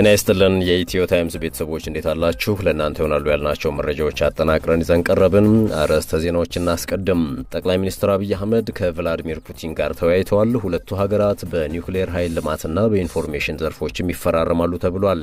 ጤና ይስጥልን የኢትዮ ታይምስ ቤተሰቦች እንዴት አላችሁ? ለእናንተ ይሆናሉ ያልናቸው መረጃዎች አጠናቅረን ይዘን ቀረብን። አርዕስተ ዜናዎች እናስቀድም። ጠቅላይ ሚኒስትር አብይ አህመድ ከቭላዲሚር ፑቲን ጋር ተወያይተዋል። ሁለቱ ሀገራት በኒውክሌር ኃይል ልማትና በኢንፎርሜሽን ዘርፎችም ይፈራረማሉ ተብሏል።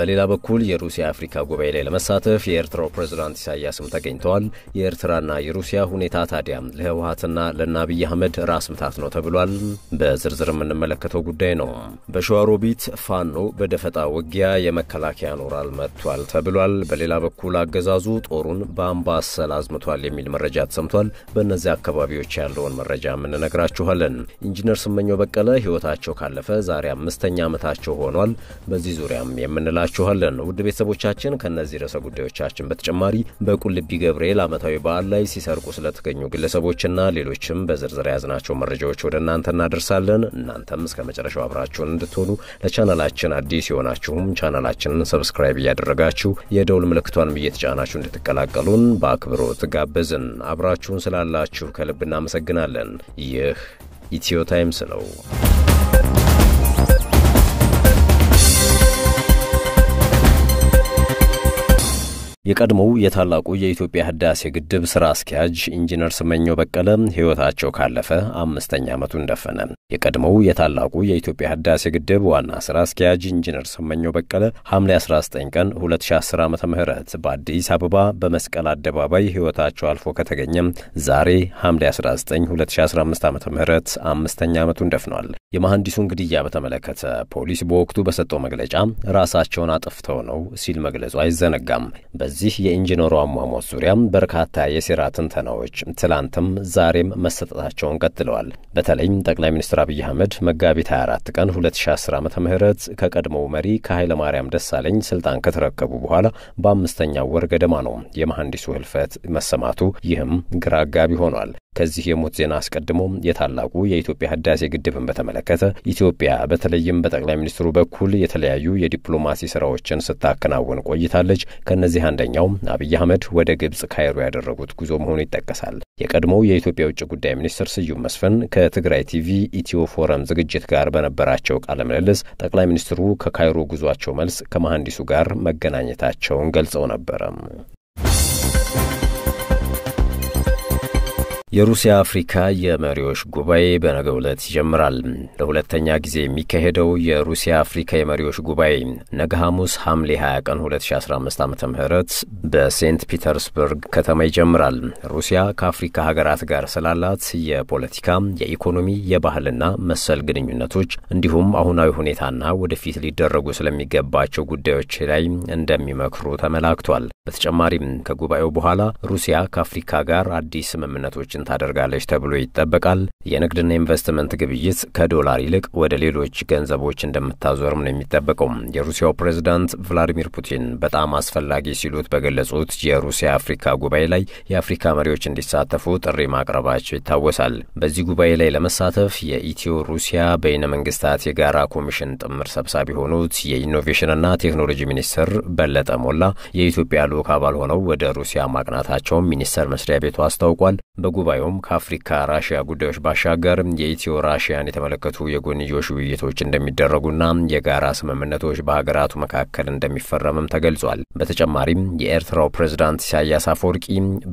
በሌላ በኩል የሩሲያ አፍሪካ ጉባኤ ላይ ለመሳተፍ የኤርትራው ፕሬዝዳንት ኢሳያስም ተገኝተዋል። የኤርትራና የሩሲያ ሁኔታ ታዲያ ለህወሀትና ለእነ አብይ አህመድ ራስ ምታት ነው ተብሏል። በዝርዝር የምንመለከተው ጉዳይ ነው። በሸዋሮቢት ፋኖ በደፈጣ ውጊያ የመከላከያ ኖራል መጥቷል ተብሏል። በሌላ በኩል አገዛዙ ጦሩን በአምባሰል አዝምቷል የሚል መረጃ ተሰምቷል። በእነዚህ አካባቢዎች ያለውን መረጃ እንነግራችኋለን። ኢንጂነር ስመኘው በቀለ ህይወታቸው ካለፈ ዛሬ አምስተኛ ዓመታቸው ሆኗል። በዚህ ዙሪያም የምንላችኋለን። ውድ ቤተሰቦቻችን ከእነዚህ ርዕሰ ጉዳዮቻችን በተጨማሪ በቁልቢ ገብርኤል ዓመታዊ በዓል ላይ ሲሰርቁ ስለተገኙ ግለሰቦችና ሌሎችም በዝርዝር የያዝናቸው መረጃዎች ወደ እናንተ እናደርሳለን። እናንተም እስከ መጨረሻው አብራችሁን እንድትሆኑ ለቻናላችን አዲስ የሆናችሁ ሁላችሁም ቻናላችንን ሰብስክራይብ እያደረጋችሁ የደውል ምልክቷንም እየተጫናችሁ እንድትቀላቀሉን በአክብሮት ጋበዝን። አብራችሁን ስላላችሁ ከልብ እናመሰግናለን። ይህ ኢትዮ ታይምስ ነው። የቀድሞው የታላቁ የኢትዮጵያ ህዳሴ ግድብ ስራ አስኪያጅ ኢንጂነር ስመኘው በቀለ ህይወታቸው ካለፈ አምስተኛ ዓመቱን ደፈነ። የቀድሞው የታላቁ የኢትዮጵያ ህዳሴ ግድብ ዋና ስራ አስኪያጅ ኢንጂነር ስመኘው በቀለ ሐምሌ 19 ቀን 2010 ዓ ም በአዲስ አበባ በመስቀል አደባባይ ህይወታቸው አልፎ ከተገኘ ዛሬ ሐምሌ 19 2015 ዓ ም አምስተኛ ዓመቱን ደፍኗል። የመሐንዲሱን ግድያ በተመለከተ ፖሊስ በወቅቱ በሰጠው መግለጫ ራሳቸውን አጥፍተው ነው ሲል መግለጹ አይዘነጋም። በዚህ የኢንጂነሩ አሟሟት ዙሪያም በርካታ የሴራ ትንተናዎች ትላንትም ዛሬም መሰጠታቸውን ቀጥለዋል። በተለይም ጠቅላይ ሚኒስትር አብይ አህመድ መጋቢት 24 ቀን 2010 ዓ ም ከቀድሞው መሪ ከኃይለማርያም ደሳለኝ ስልጣን ከተረከቡ በኋላ በአምስተኛው ወር ገደማ ነው የመሐንዲሱ ህልፈት መሰማቱ። ይህም ግራ አጋቢ ሆኗል። ከዚህ የሞት ዜና አስቀድሞ የታላቁ የኢትዮጵያ ህዳሴ ግድብን በተመለከተ ኢትዮጵያ በተለይም በጠቅላይ ሚኒስትሩ በኩል የተለያዩ የዲፕሎማሲ ስራዎችን ስታከናውን ቆይታለች። ከእነዚህ አንደኛው አብይ አህመድ ወደ ግብጽ ካይሮ ያደረጉት ጉዞ መሆኑ ይጠቀሳል። የቀድሞው የኢትዮጵያ ውጭ ጉዳይ ሚኒስትር ስዩም መስፍን ከትግራይ ቲቪ ኢትዮ ፎረም ዝግጅት ጋር በነበራቸው ቃለ ምልልስ ጠቅላይ ሚኒስትሩ ከካይሮ ጉዟቸው መልስ ከመሐንዲሱ ጋር መገናኘታቸውን ገልጸው ነበረ። የሩሲያ አፍሪካ የመሪዎች ጉባኤ በነገ ዕለት ይጀምራል። ለሁለተኛ ጊዜ የሚካሄደው የሩሲያ አፍሪካ የመሪዎች ጉባኤ ነገ ሐሙስ ሐምሌ 20 ቀን 2015 ዓ ም በሴንት ፒተርስበርግ ከተማ ይጀምራል። ሩሲያ ከአፍሪካ ሀገራት ጋር ስላላት የፖለቲካ፣ የኢኮኖሚ፣ የባህልና መሰል ግንኙነቶች እንዲሁም አሁናዊ ሁኔታና ወደፊት ሊደረጉ ስለሚገባቸው ጉዳዮች ላይ እንደሚመክሩ ተመላክቷል። በተጨማሪም ከጉባኤው በኋላ ሩሲያ ከአፍሪካ ጋር አዲስ ስምምነቶች ግብይቶችን ታደርጋለች ተብሎ ይጠበቃል። የንግድና ኢንቨስትመንት ግብይት ከዶላር ይልቅ ወደ ሌሎች ገንዘቦች እንደምታዞርም ነው የሚጠበቀው። የሩሲያው ፕሬዝዳንት ቭላዲሚር ፑቲን በጣም አስፈላጊ ሲሉት በገለጹት የሩሲያ አፍሪካ ጉባኤ ላይ የአፍሪካ መሪዎች እንዲሳተፉ ጥሪ ማቅረባቸው ይታወሳል። በዚህ ጉባኤ ላይ ለመሳተፍ የኢትዮ ሩሲያ በይነ መንግስታት የጋራ ኮሚሽን ጥምር ሰብሳቢ የሆኑት የኢኖቬሽንና ቴክኖሎጂ ሚኒስትር በለጠ ሞላ የኢትዮጵያ ልዑክ አባል ሆነው ወደ ሩሲያ ማቅናታቸውን ሚኒስቴር መስሪያ ቤቱ አስታውቋል። በጉባኤ ጉባኤውም ከአፍሪካ ራሽያ ጉዳዮች ባሻገር የኢትዮ ራሽያን የተመለከቱ የጎንዮሽ ውይይቶች እንደሚደረጉና የጋራ ስምምነቶች በሀገራቱ መካከል እንደሚፈረምም ተገልጿል። በተጨማሪም የኤርትራው ፕሬዝዳንት ኢሳያስ አፈወርቂ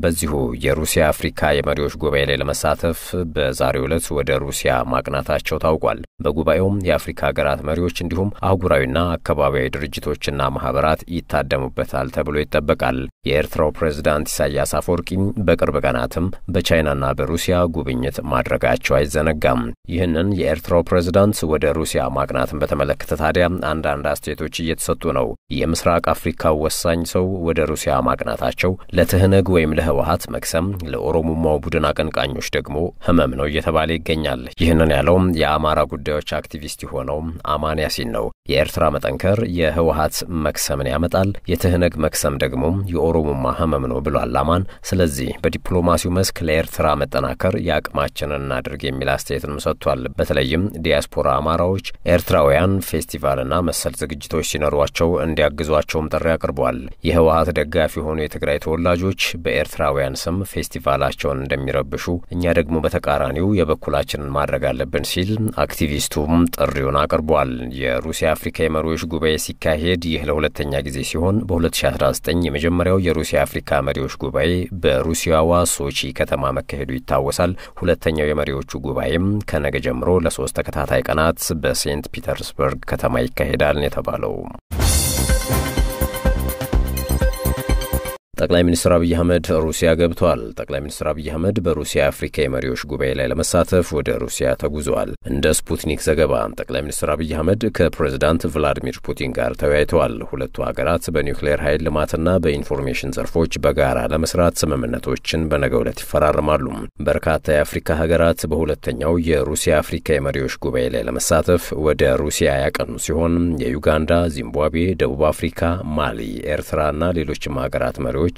በዚሁ የሩሲያ አፍሪካ የመሪዎች ጉባኤ ላይ ለመሳተፍ በዛሬው ዕለት ወደ ሩሲያ ማቅናታቸው ታውቋል። በጉባኤውም የአፍሪካ ሀገራት መሪዎች እንዲሁም አህጉራዊና አካባቢያዊ ድርጅቶችና ማህበራት ይታደሙበታል ተብሎ ይጠበቃል። የኤርትራው ፕሬዝዳንት ኢሳያስ አፈወርቂ በቅርብ ቀናትም በቻይናና በሩሲያ ጉብኝት ማድረጋቸው አይዘነጋም። ይህንን የኤርትራው ፕሬዝዳንት ወደ ሩሲያ ማቅናትን በተመለከተ ታዲያ አንዳንድ አስተያየቶች እየተሰጡ ነው። የምስራቅ አፍሪካ ወሳኝ ሰው ወደ ሩሲያ ማቅናታቸው ለትህነግ ወይም ለህወሀት መክሰም፣ ለኦሮሞማው ቡድን አቀንቃኞች ደግሞ ህመም ነው እየተባለ ይገኛል። ይህንን ያለውም የአማራ ጉዳዮች አክቲቪስት የሆነው አማን ያሲን ነው። የኤርትራ መጠንከር የህወሀት መክሰምን ያመጣል፣ የትህነግ መክሰም ደግሞ የኦሮሞማ ህመም ነው ብሏል አማን። ስለዚህ በዲፕሎማሲው መስክ ለኤርትራ መጠናከር የአቅማችንን እናድርግ የሚል አስተያየትንም ሰጥቷል። በተለይም ዲያስፖራ አማራዎች ኤርትራውያን ፌስቲቫልና መሰል ዝግጅቶች ሲኖሯቸው እንዲያግዟቸውም ጥሪ አቅርቧል። የህወሀት ደጋፊ የሆኑ የትግራይ ተወላጆች በኤርትራውያን ስም ፌስቲቫላቸውን እንደሚረብሹ እኛ ደግሞ በተቃራኒው የበኩላችንን ማድረግ አለብን ሲል አክቲቪ ሊስቱም ጥሪውን አቅርቧል። የሩሲያ አፍሪካ የመሪዎች ጉባኤ ሲካሄድ ይህ ለሁለተኛ ጊዜ ሲሆን በ2019 የመጀመሪያው የሩሲያ አፍሪካ መሪዎች ጉባኤ በሩሲያዋ ሶቺ ከተማ መካሄዱ ይታወሳል። ሁለተኛው የመሪዎቹ ጉባኤም ከነገ ጀምሮ ለሶስት ተከታታይ ቀናት በሴንት ፒተርስበርግ ከተማ ይካሄዳል የተባለው ጠቅላይ ሚኒስትር አብይ አህመድ ሩሲያ ገብቷል። ጠቅላይ ሚኒስትር አብይ አህመድ በሩሲያ አፍሪካ የመሪዎች ጉባኤ ላይ ለመሳተፍ ወደ ሩሲያ ተጉዘዋል። እንደ ስፑትኒክ ዘገባ ጠቅላይ ሚኒስትር አብይ አህመድ ከፕሬዝዳንት ቭላዲሚር ፑቲን ጋር ተወያይተዋል። ሁለቱ ሀገራት በኒውክሌር ኃይል ልማትና በኢንፎርሜሽን ዘርፎች በጋራ ለመስራት ስምምነቶችን በነገው ዕለት ይፈራርማሉ። በርካታ የአፍሪካ ሀገራት በሁለተኛው የሩሲያ አፍሪካ የመሪዎች ጉባኤ ላይ ለመሳተፍ ወደ ሩሲያ ያቀኑ ሲሆን የዩጋንዳ፣ ዚምባብዌ፣ ደቡብ አፍሪካ፣ ማሊ፣ ኤርትራና ሌሎችም ሀገራት መሪዎች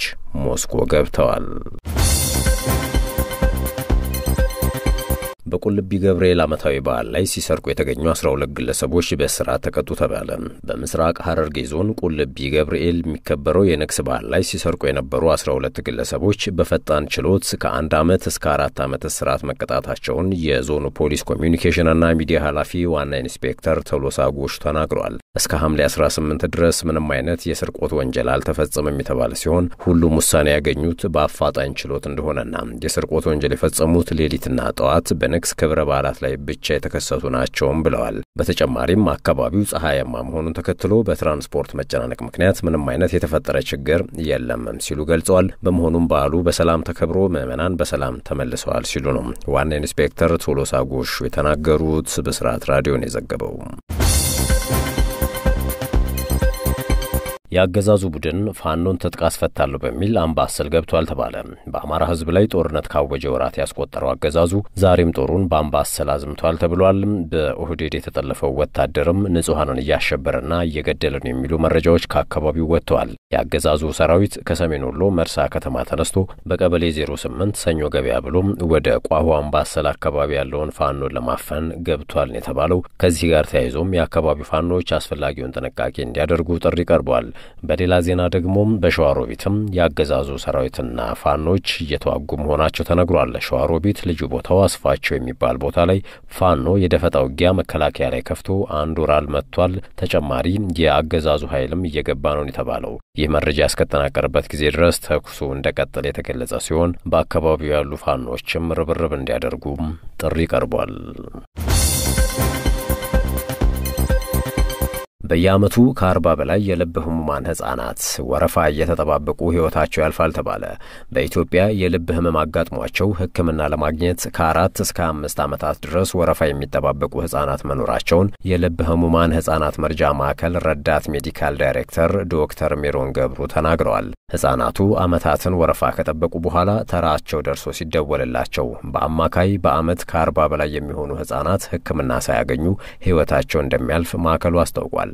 ሞስኮ ገብተዋል። በቁልቢ ገብርኤል ዓመታዊ በዓል ላይ ሲሰርቁ የተገኙ 12 ግለሰቦች በእስራት ተቀጡ ተባለ። በምስራቅ ሐረርጌ ዞን ቁልቢ ገብርኤል የሚከበረው የንግስ በዓል ላይ ሲሰርቁ የነበሩ 12 ግለሰቦች በፈጣን ችሎት ከአንድ ዓመት እስከ አራት ዓመት እስራት መቀጣታቸውን የዞኑ ፖሊስ ኮሚዩኒኬሽንና ሚዲያ ኃላፊ ዋና ኢንስፔክተር ተሎሳ ጎሽ ተናግሯል። እስከ ሐምሌ 18 ድረስ ምንም አይነት የስርቆት ወንጀል አልተፈጸመም የተባለ ሲሆን ሁሉም ውሳኔ ያገኙት በአፋጣኝ ችሎት እንደሆነና የስርቆት ወንጀል የፈጸሙት ሌሊትና ጠዋት በን በሚያስደንቅ ክብረ በዓላት ላይ ብቻ የተከሰቱ ናቸውም ብለዋል። በተጨማሪም አካባቢው ፀሐያማ መሆኑን ተከትሎ በትራንስፖርት መጨናነቅ ምክንያት ምንም አይነት የተፈጠረ ችግር የለምም ሲሉ ገልጸዋል። በመሆኑም በዓሉ በሰላም ተከብሮ ምዕመናን በሰላም ተመልሰዋል ሲሉ ነው ዋና ኢንስፔክተር ቶሎሳ ጎሹ የተናገሩት። በስርዓት ራዲዮን የዘገበው የአገዛዙ ቡድን ፋኖን ትጥቅ አስፈታለሁ በሚል አምባሰል ገብቷል ተባለ። በአማራ ሕዝብ ላይ ጦርነት ካወጀ ወራት ያስቆጠረው አገዛዙ ዛሬም ጦሩን በአምባሰል አዝምቷል ተብሏል። በኦህዴድ የተጠለፈው ወታደርም ንጹሐንን እያሸበረና እየገደለ ነው የሚሉ መረጃዎች ከአካባቢው ወጥተዋል። የአገዛዙ ሰራዊት ከሰሜን ወሎ መርሳ ከተማ ተነስቶ በቀበሌ 08 ሰኞ ገበያ ብሎ ወደ ቋሁ አምባሰል አካባቢ ያለውን ፋኖን ለማፈን ገብቷል ነው የተባለው። ከዚህ ጋር ተያይዞም የአካባቢው ፋኖዎች አስፈላጊውን ጥንቃቄ እንዲያደርጉ ጥሪ ቀርቧል። በሌላ ዜና ደግሞ በሸዋሮቢትም የአገዛዙ ሰራዊትና ፋኖች እየተዋጉ መሆናቸው ተነግሯል። ሸዋሮቢት ልዩ ቦታው አስፋቸው የሚባል ቦታ ላይ ፋኖ የደፈጣ ውጊያ መከላከያ ላይ ከፍቶ አንድ ወራል መጥቷል። ተጨማሪ የአገዛዙ ኃይልም እየገባ ነው የተባለው። ይህ መረጃ ያስከጠናቀርበት ጊዜ ድረስ ተኩሱ እንደቀጠለ የተገለጸ ሲሆን በአካባቢው ያሉ ፋኖችም ርብርብ እንዲያደርጉም ጥሪ ቀርቧል። በየዓመቱ ከአርባ በላይ የልብ ህሙማን ህጻናት ወረፋ እየተጠባበቁ ህይወታቸው ያልፋል ተባለ። በኢትዮጵያ የልብ ህመም አጋጥሟቸው ሕክምና ለማግኘት ከአራት እስከ አምስት ዓመታት ድረስ ወረፋ የሚጠባበቁ ህጻናት መኖራቸውን የልብ ህሙማን ህጻናት መርጃ ማዕከል ረዳት ሜዲካል ዳይሬክተር ዶክተር ሜሮን ገብሩ ተናግረዋል። ህጻናቱ ዓመታትን ወረፋ ከጠበቁ በኋላ ተራቸው ደርሶ ሲደወልላቸው በአማካይ በዓመት ከአርባ በላይ የሚሆኑ ህጻናት ሕክምና ሳያገኙ ህይወታቸው እንደሚያልፍ ማዕከሉ አስታውቋል።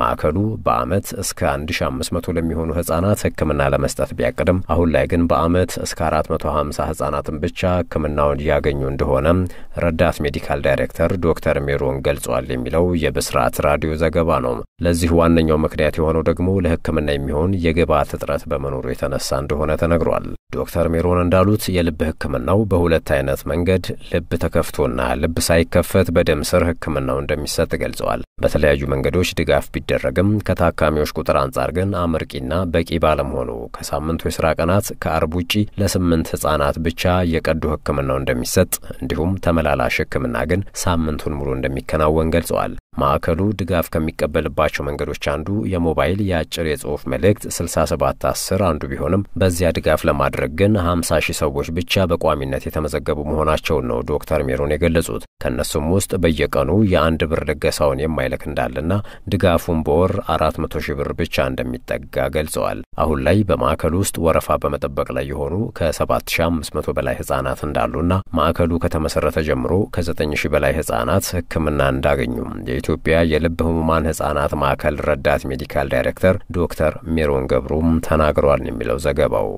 ማዕከሉ በአመት እስከ 1500 ለሚሆኑ ህጻናት ህክምና ለመስጠት ቢያቅድም አሁን ላይ ግን በአመት እስከ 450 ህጻናትን ብቻ ህክምናውን እያገኙ እንደሆነ ረዳት ሜዲካል ዳይሬክተር ዶክተር ሜሮን ገልጿል የሚለው የብስራት ራዲዮ ዘገባ ነው። ለዚህ ዋነኛው ምክንያት የሆነው ደግሞ ለህክምና የሚሆን የግብዓት እጥረት በመኖሩ የተነሳ እንደሆነ ተነግሯል። ዶክተር ሜሮን እንዳሉት የልብ ህክምናው በሁለት አይነት መንገድ ልብ ተከፍቶና ልብ ሳይከፈት በደም ስር ህክምናው እንደሚሰጥ ገልጸዋል። በተለያዩ መንገዶች ድጋፍ ቢደረግም ከታካሚዎች ቁጥር አንጻር ግን አመርቂና በቂ ባለመሆኑ ከሳምንቱ የስራ ቀናት ከአርብ ውጪ ለስምንት ህጻናት ብቻ የቀዶ ህክምናው እንደሚሰጥ እንዲሁም ተመላላሽ ህክምና ግን ሳምንቱን ሙሉ እንደሚከናወን ገልጸዋል። ማዕከሉ ድጋፍ ከሚቀበልባቸው መንገዶች አንዱ የሞባይል የአጭር የጽሑፍ መልእክት 10 አንዱ ቢሆንም በዚያ ድጋፍ ለማድረግ ግን 50 ሺህ ሰዎች ብቻ በቋሚነት የተመዘገቡ መሆናቸውን ነው ዶክተር ሜሮን የገለጹት። ከእነሱም ውስጥ በየቀኑ የአንድ ብር ልገሳውን የማይልክ እንዳለና ድጋፉን በወር 400 ሺህ ብር ብቻ እንደሚጠጋ ገልጸዋል። አሁን ላይ በማዕከሉ ውስጥ ወረፋ በመጠበቅ ላይ የሆኑ ከ7500 በላይ ህጻናት እንዳሉና ማዕከሉ ከተመሰረተ ጀምሮ ከ9000 በላይ ህጻናት ህክምና እንዳገኙም የኢትዮጵያ የልብ ህሙማን ህጻናት ማዕከል ረዳት ሜዲካል ዳይሬክተር ዶክተር ሜሮን ገብሩም ተናግረዋል የሚለው ዘገባው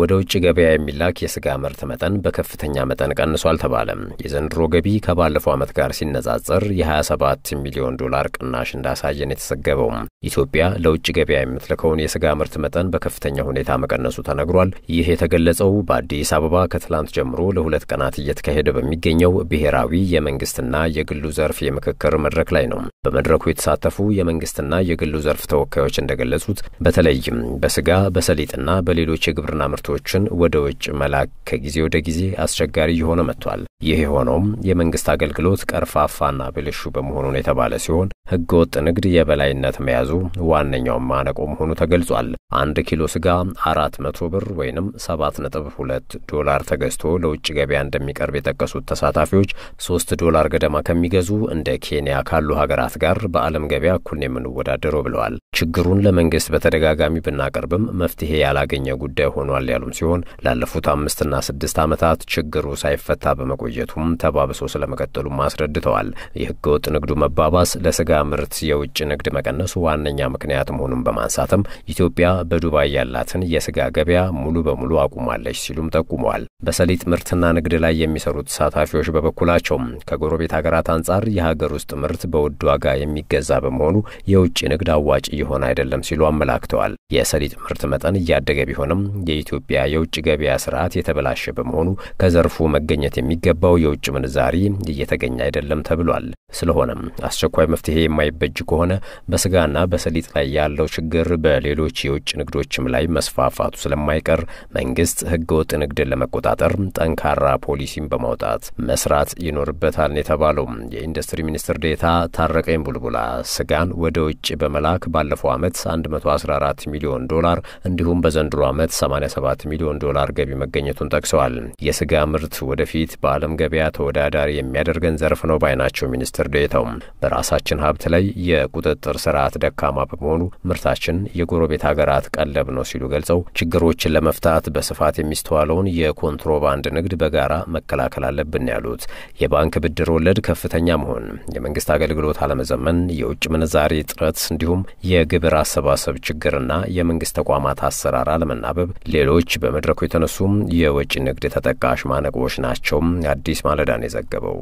ወደ ውጭ ገበያ የሚላክ የስጋ ምርት መጠን በከፍተኛ መጠን ቀንሷል ተባለ። የዘንድሮ ገቢ ከባለፈው ዓመት ጋር ሲነጻጸር የ27 ሚሊዮን ዶላር ቅናሽ እንዳሳየን የተዘገበው ኢትዮጵያ ለውጭ ገበያ የምትልከውን የስጋ ምርት መጠን በከፍተኛ ሁኔታ መቀነሱ ተነግሯል። ይህ የተገለጸው በአዲስ አበባ ከትላንት ጀምሮ ለሁለት ቀናት እየተካሄደ በሚገኘው ብሔራዊ የመንግስትና የግሉ ዘርፍ የምክክር መድረክ ላይ ነው። በመድረኩ የተሳተፉ የመንግስትና የግሉ ዘርፍ ተወካዮች እንደገለጹት በተለይም በስጋ በሰሊጥና በሌሎች የግብርና ምርቶ ምርቶችን ወደ ውጭ መላክ ከጊዜ ወደ ጊዜ አስቸጋሪ እየሆነ መጥቷል። ይህ የሆነውም የመንግስት አገልግሎት ቀርፋፋና ብልሹ በመሆኑን የተባለ ሲሆን ህገወጥ ንግድ የበላይነት መያዙ ዋነኛው ማነቆ መሆኑ ተገልጿል። አንድ ኪሎ ስጋ አራት መቶ ብር ወይም ሰባት ነጥብ ሁለት ዶላር ተገዝቶ ለውጭ ገበያ እንደሚቀርብ የጠቀሱት ተሳታፊዎች ሶስት ዶላር ገደማ ከሚገዙ እንደ ኬንያ ካሉ ሀገራት ጋር በዓለም ገበያ እኩል የምንወዳደረው ብለዋል። ችግሩን ለመንግስት በተደጋጋሚ ብናቀርብም መፍትሄ ያላገኘ ጉዳይ ሆኗል ያሉም ሲሆን ላለፉት አምስትና ስድስት ዓመታት ችግሩ ሳይፈታ በመቆየቱም ተባብሶ ስለመቀጠሉም አስረድተዋል። የህገወጥ ንግዱ መባባስ ለስጋ ምርት የውጭ ንግድ መቀነሱ ዋነኛ ምክንያት መሆኑን በማንሳትም ኢትዮጵያ በዱባይ ያላትን የስጋ ገበያ ሙሉ በሙሉ አቁማለች ሲሉም ጠቁመዋል። በሰሊጥ ምርትና ንግድ ላይ የሚሰሩ ተሳታፊዎች በበኩላቸው ከጎረቤት ሀገራት አንጻር የሀገር ውስጥ ምርት በውድ ዋጋ የሚገዛ በመሆኑ የውጭ ንግድ አዋጭ እየሆነ አይደለም ሲሉ አመላክተዋል። የሰሊጥ ምርት መጠን እያደገ ቢሆንም የኢትዮጵያ የውጭ ገበያ ስርዓት የተበላሸ በመሆኑ ከዘርፉ መገኘት የሚገባው የውጭ ምንዛሪ እየተገኘ አይደለም ተብሏል። ስለሆነም አስቸኳይ መፍትሄ የማይበጅ ከሆነ በስጋና በሰሊጥ ላይ ያለው ችግር በሌሎች የውጭ ንግዶችም ላይ መስፋፋቱ ስለማይቀር መንግስት ህገወጥ ንግድን ለመቆጣጠር ጠንካራ ፖሊሲን በማውጣት መስራት ይኖርበታል የተባለው የኢንዱስትሪ ሚኒስትር ዴታ ታረቀኝ ቡልቡላ ስጋን ወደ ውጭ በመላክ ባለፈው ዓመት 114 ሚሊዮን ዶላር እንዲሁም በዘንድሮ ዓመት 87 ሚሊዮን ዶላር ገቢ መገኘቱን ጠቅሰዋል። የስጋ ምርት ወደፊት በዓለም ገበያ ተወዳዳሪ የሚያደርገን ዘርፍ ነው ባይ ናቸው ሚኒስትር ዴታው በራሳችን ሀብት ላይ የቁጥጥር ስርዓት ደካማ በመሆኑ ምርታችን የጎረቤት ሀገራት ቀለብ ነው ሲሉ ገልጸው ችግሮችን ለመፍታት በስፋት የሚስተዋለውን የኮንትሮባንድ ንግድ በጋራ መከላከል አለብን ያሉት የባንክ ብድር ወለድ ከፍተኛ መሆን፣ የመንግስት አገልግሎት አለመዘመን፣ የውጭ ምንዛሪ እጥረት እንዲሁም የግብር አሰባሰብ ችግርና የመንግስት ተቋማት አሰራር አለመናበብ ሌሎች በመድረኩ የተነሱም የወጪ ንግድ ተጠቃሽ ማነቆዎች ናቸውም። አዲስ ማለዳን የዘገበው